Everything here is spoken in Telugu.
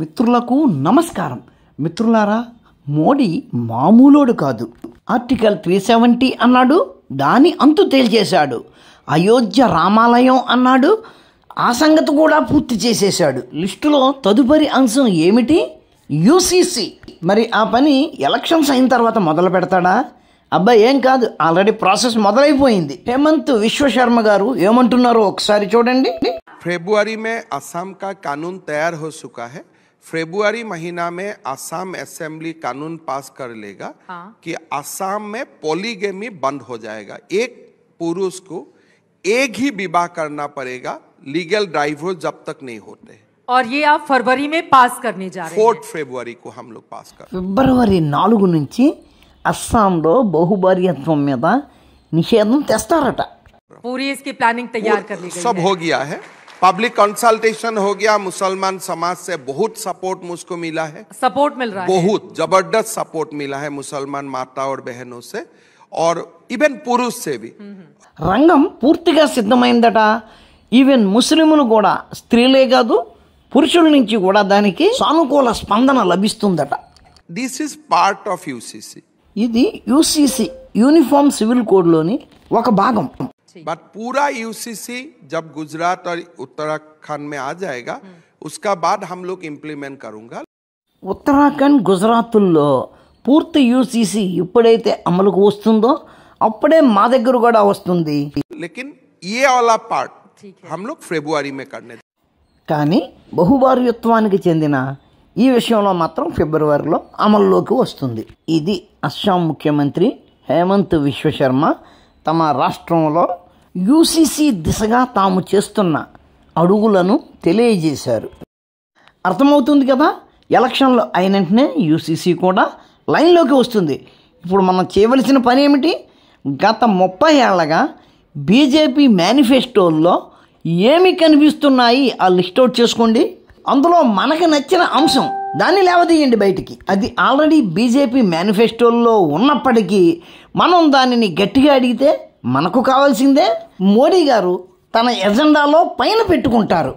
మిత్రులకు నమస్కారం మిత్రులారా మోడీ మామూలోడు కాదు ఆర్టికల్ త్రీ సెవెంటీ అన్నాడు దాని అంతు తేల్చేశాడు అయోధ్య రామాలయం అన్నాడు ఆ సంగతి కూడా పూర్తి చేసేశాడు లిస్టులో తదుపరి అంశం ఏమిటి యూసీసీ మరి ఆ పని ఎలక్షన్స్ అయిన తర్వాత మొదలు పెడతాడా అబ్బాయి ఏం కాదు ఆల్రెడీ ప్రాసెస్ మొదలైపోయింది హేమంత్ విశ్వశర్మ గారు ఏమంటున్నారో ఒకసారి చూడండి ఫిబ్రవరి మే అసమ్ కా కానూన్ తయారు హో చుకా హై फेब्रुआरी महीना में आसाम असेंबली कानून पास कर लेगा हाँ। कि आसाम में पोलीगेमी बंद हो जाएगा एक पुरुष को एक ही विवाह करना पड़ेगा लीगल हो जब तक नहीं होते और ये आप फरवरी में पास करने जा रहे हैं फोर्थ फेब्रुवरी को हम लोग पास कर ఫిబ్రవరి నాలుగు నుంచి అస్సాంలో బహుభార్యత్వం మీద पूरी इसकी प्लानिंग तैयार कर ली गई सब है। हो गया है పబ్లిక్ కన్సల్టేషన్ హోగ్యా ముస్లిమన్ సమాజ్ సే బహుత్ సపోర్ట్ ముస్కో మిలా హై సపోర్ట్ మిల్ రహా హై బహుత్ జబర్దస్ట్ సపోర్ట్ మిలా హై ముస్లిమన్ మాతా ఔర్ బహెనో సే ఔర్ ఈవెన్ పురుష్ సే బి రంగం పూర్తిగా సిద్ధమైందట ఈవెన్ ముస్లిమును కూడా స్త్రీలే గాదు పురుషుల నుంచి కూడా దానికి సానుకూల స్పందన లభిస్తుందట this is part of UCC ఇది యుసిసి యూనిఫామ్ సివిల్ కోడ్ లోని ఒక భాగం बट पूरा यूसीसी जब गुजरात और उत्तराखंड में आ जाएगा उसका बाद हम लोग इंप्लीमेंट करूंगा ఉత్తరాఖండ్ గుజరాత్ల్లో పూర్తి యూసీసీ ఎప్పుడైతే అమలుకు వస్తుందో అప్పుడే మా దగ్గర కూడా వస్తుంది లేకిన్ ఏ వాలా పార్ట్ హమ్ ఫిబ్రవరి మే కానీ బహుభార్యత్వానికి చెందిన ఈ విషయంలో మాత్రం ఫిబ్రవరిలో అమల్లోకి వస్తుంది ఇది అస్సాం ముఖ్యమంత్రి హేమంత్ విశ్వశర్మ తమ రాష్ట్రంలో యూసీసీ దిశగా తాము చేస్తున్న అడుగులను తెలియజేశారు అర్థమవుతుంది కదా ఎలక్షన్లు అయిన వెంటనే యూసీసీ కూడా లైన్లోకి వస్తుంది ఇప్పుడు మనం చేయవలసిన పని ఏమిటి గత ముప్పై ఏళ్ళగా బీజేపీ మేనిఫెస్టోల్లో ఏమి కనిపిస్తున్నాయి ఆ లిస్ట్ అవుట్ చేసుకోండి అందులో మనకు నచ్చిన అంశం దాన్ని లేవదీయండి బయటికి అది ఆల్రెడీ బీజేపీ మేనిఫెస్టోల్లో ఉన్నప్పటికీ మనం దానిని గట్టిగా అడిగితే మనకు కావాల్సిందే మోడీ గారు తన ఎజెండాలో పైన పెట్టుకుంటారు